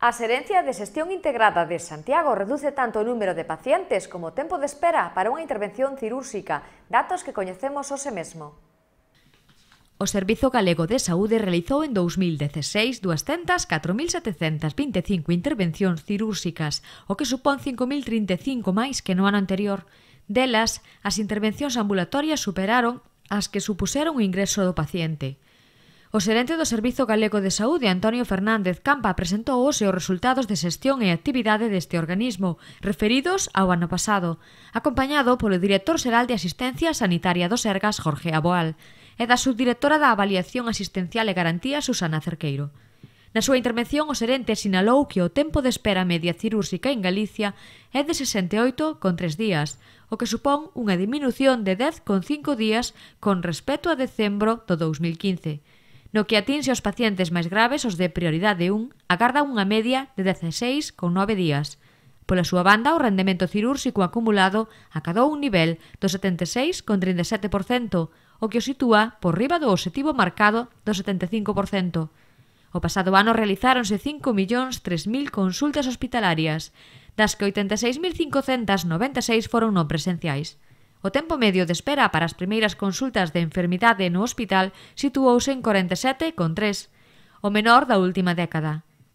A Xerencia de Xestión Integrada de Santiago reduce tanto o número de pacientes como o tempo de espera para unha intervención cirúrxica, datos que coñecemos hoxe mesmo. O Servizo Galego de Saúde realizou en 2016 204.725 intervencións cirúrxicas, o que supón 5.035 máis que no ano anterior. Delas, as intervencións ambulatorias superaron as que supuseron o ingreso do paciente. O xerente do Servizo Galego de Saúde, Antonio Fernández Campa, presentou hoxe os resultados de xestión e actividade deste organismo, referidos ao ano pasado, acompañado polo director xeral de Asistencia Sanitaria do Sergas, Jorge Aboal, e da subdirectora da Avaliación Asistencial e Garantía, Susana Cerqueiro. Na súa intervención, o xerente sinalou que o tempo de espera media cirúrxica en Galicia é de 68,3 días, o que supón unha diminución de 10,5 días con respecto a decembro do 2015, No que atinse aos pacientes máis graves, os de prioridade 1 agarda unha media de 16,9 días. Pola súa banda, o rendemento cirúrxico acumulado acadou un nivel do 76,37%, o que o sitúa por riba do obxectivo marcado do 75%. O pasado ano realizáronse 5.003.000 consultas hospitalarias, das que 86.596 foron non presenciais. O tempo medio de espera para as primeiras consultas de enfermidade no hospital situouse en 47,3, o menor da última década.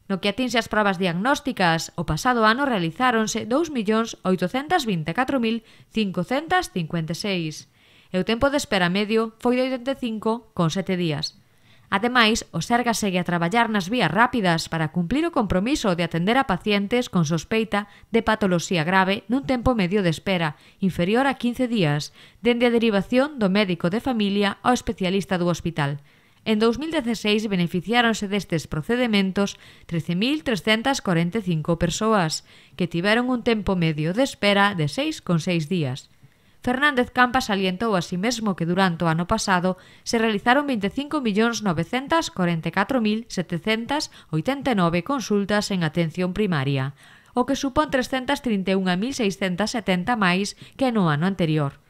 No que atinse as probas diagnósticas, o pasado ano realizáronse 2.824.556 e o tempo de espera medio foi de 85,7 días. Ademais, o Serga segue a traballar nas vías rápidas para cumplir o compromiso de atender a pacientes con sospeita de patoloxía grave nun tempo medio de espera, inferior a 15 días, dende a derivación do médico de familia ao especialista do hospital. En 2016 beneficiáronse destes procedementos 13.345 persoas, que tiveron un tempo medio de espera de 6,6 días. Fernández Campa salientou a sí mesmo que durante o ano pasado se realizaron 25.944.789 consultas en atención primaria, o que supón 331.670 máis que no ano anterior.